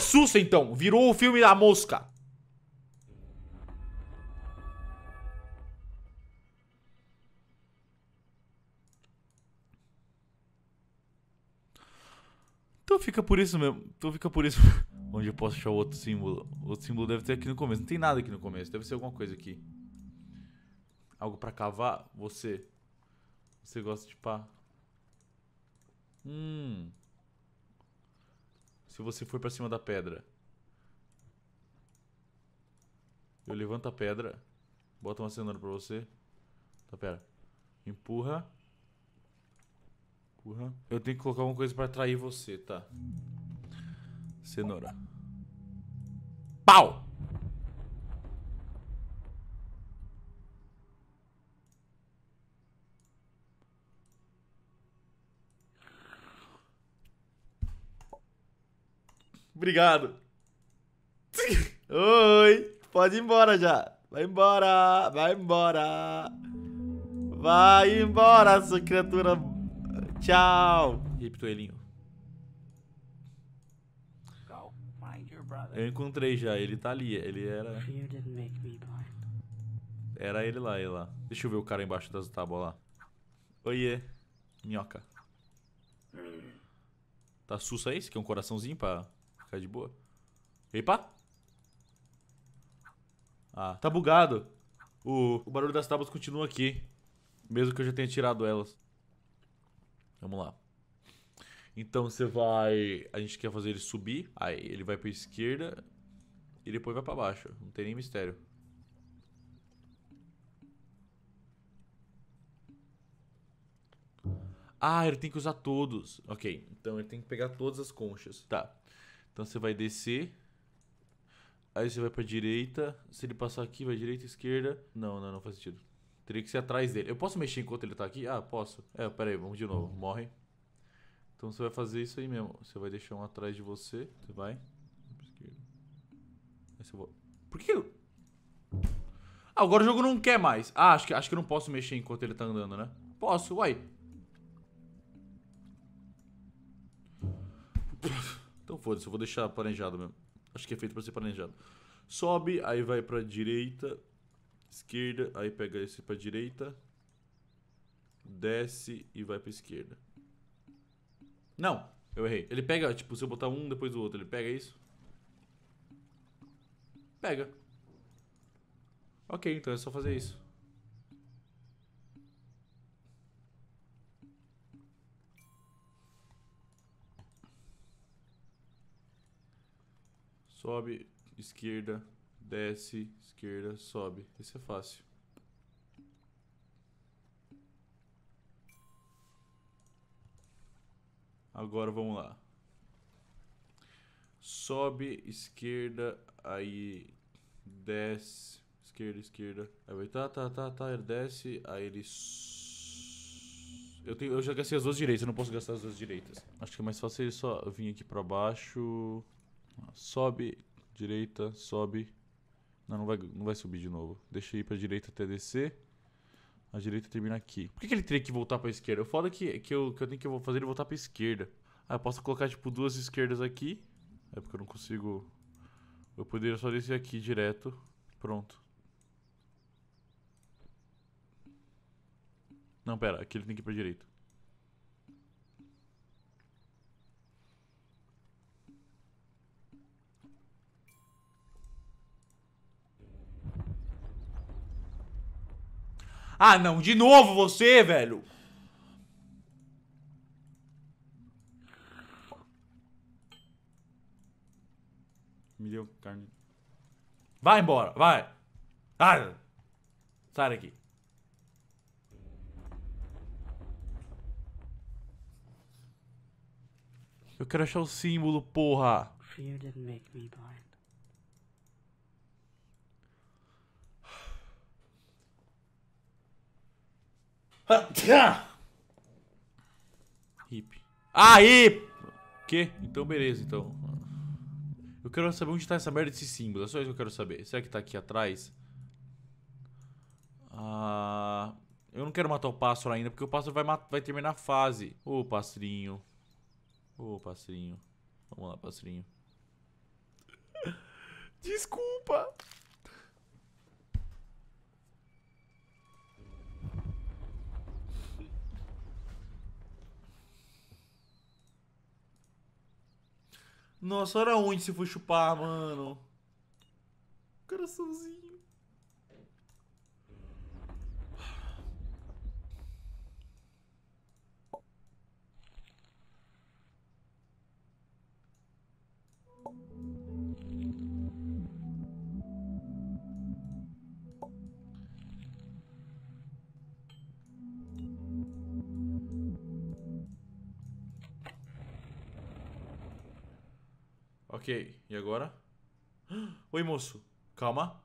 assusta, então. Virou o filme da mosca. Então fica por isso mesmo. Então fica por isso. Onde eu posso achar outro símbolo? Outro símbolo deve ter aqui no começo. Não tem nada aqui no começo. Deve ser alguma coisa aqui. Algo pra cavar? Você. Você gosta de pá. Hum se você for para cima da pedra. Eu levanto a pedra. Boto uma cenoura pra você. Tá, pera. Empurra. Empurra. Eu tenho que colocar alguma coisa pra atrair você, tá. Cenoura. Pau! Obrigado. Oi, pode ir embora já. Vai embora, vai embora. Vai embora, sua criatura. Tchau. Riptoelinho. Eu encontrei já, ele tá ali, ele era... Era ele lá, ele lá. Deixa eu ver o cara embaixo das tábuas lá. Oiê, minhoca. Mm. Tá sussa aí? Isso que é um coraçãozinho pra ficar tá de boa. Epa! Ah, tá bugado. O, o barulho das tábuas continua aqui. Mesmo que eu já tenha tirado elas. Vamos lá. Então você vai... A gente quer fazer ele subir. Aí ele vai pra esquerda. E depois vai pra baixo. Não tem nem mistério. Ah, ele tem que usar todos. Ok, então ele tem que pegar todas as conchas. Tá. Então você vai descer. Aí você vai pra direita. Se ele passar aqui, vai direita, esquerda. Não, não, não faz sentido. Teria que ser atrás dele. Eu posso mexer enquanto ele tá aqui? Ah, posso. É, pera aí, vamos de novo. Morre. Então você vai fazer isso aí mesmo. Você vai deixar um atrás de você. Você vai. Esquerda. Aí você Por que. Ah, agora o jogo não quer mais. Ah, acho que, acho que eu não posso mexer enquanto ele tá andando, né? Posso, uai. foda-se, eu vou deixar planejado mesmo. Acho que é feito pra ser planejado. Sobe, aí vai pra direita, esquerda, aí pega esse pra direita, desce e vai pra esquerda. Não, eu errei. Ele pega, tipo, se eu botar um depois do outro, ele pega isso? Pega. Ok, então é só fazer isso. Sobe, esquerda, desce, esquerda, sobe. Esse é fácil. Agora vamos lá. Sobe, esquerda, aí desce, esquerda, esquerda. Aí vai, tá, tá, tá, tá, ele desce, aí ele... Eu, tenho, eu já gastei as duas direitas, eu não posso gastar as duas direitas. Acho que é mais fácil ele só vir aqui pra baixo... Sobe, direita, sobe. Não, não vai, não vai subir de novo. Deixa eu ir pra direita até descer. A direita termina aqui. Por que, que ele teria que voltar pra esquerda? O foda é que, que, eu, que eu tenho que fazer ele voltar pra esquerda. Ah, eu posso colocar, tipo, duas esquerdas aqui. É porque eu não consigo... Eu poderia só descer aqui direto. Pronto. Não, pera. Aqui ele tem que ir pra direita. Ah, não, de novo você, velho. Me deu carne. Vai embora, vai. Ah, sai daqui. Eu quero achar o símbolo, porra. Fear didn't make me blind. Ah! Hip. Ah, hip! Que? Então beleza, então. Eu quero saber onde tá essa merda desse símbolo. É só isso que eu quero saber. Será que tá aqui atrás? Ah... Eu não quero matar o pássaro ainda, porque o pássaro vai, vai terminar a fase. Ô, oh, passarinho. Ô, oh, passarinho. Vamos lá, passarinho. Desculpa. Nossa, olha onde se foi chupar, mano. Coraçãozinho. Ok, e agora? Oi, moço. Calma.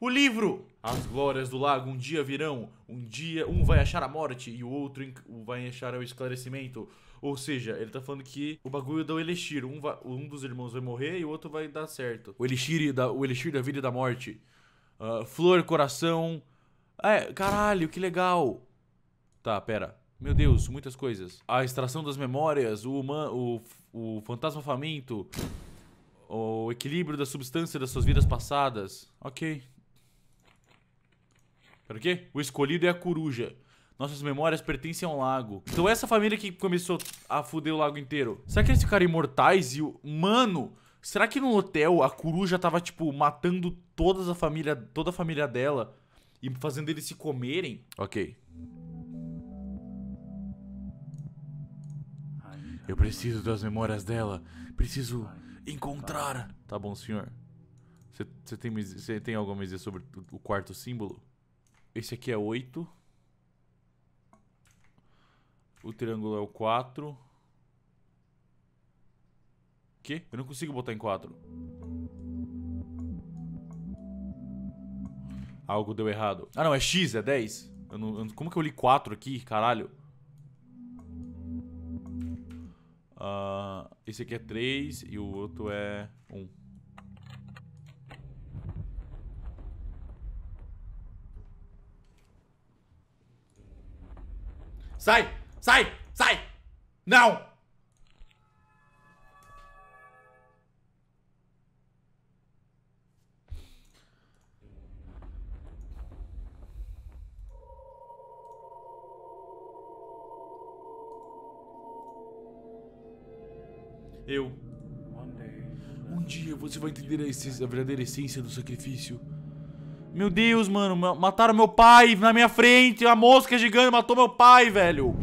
O livro! As glórias do lago um dia virão. Um dia um vai achar a morte e o outro vai achar o esclarecimento. Ou seja, ele tá falando que o bagulho é dá o Elixir. Um, vai, um dos irmãos vai morrer e o outro vai dar certo. O Elixir da, o elixir da vida e da morte. Uh, flor, coração. É, caralho, que legal. Tá, pera. Meu Deus, muitas coisas. A extração das memórias, o, human, o, o fantasma faminto, o equilíbrio da substância das suas vidas passadas. Ok. Pera o quê? O escolhido é a coruja. Nossas memórias pertencem ao lago. Então essa família que começou a fuder o lago inteiro. Será que eles ficaram imortais e o... Mano, será que no hotel a coruja tava, tipo, matando todas a família, toda a família dela e fazendo eles se comerem? Ok. Eu preciso das memórias dela. Preciso encontrar. Tá, tá bom, senhor. Você tem, tem alguma ideia sobre o quarto símbolo? Esse aqui é 8. O triângulo é o 4. Que? Eu não consigo botar em 4. Algo deu errado. Ah, não, é X, é 10. Eu não, eu, como que eu li 4 aqui, caralho? Uh, esse aqui é 3 e o outro é 1. Sai! Sai! Sai! Não! Eu. Um dia você vai entender a, essência, a verdadeira essência do sacrifício. Meu Deus, mano, mataram meu pai na minha frente. A mosca gigante matou meu pai, velho.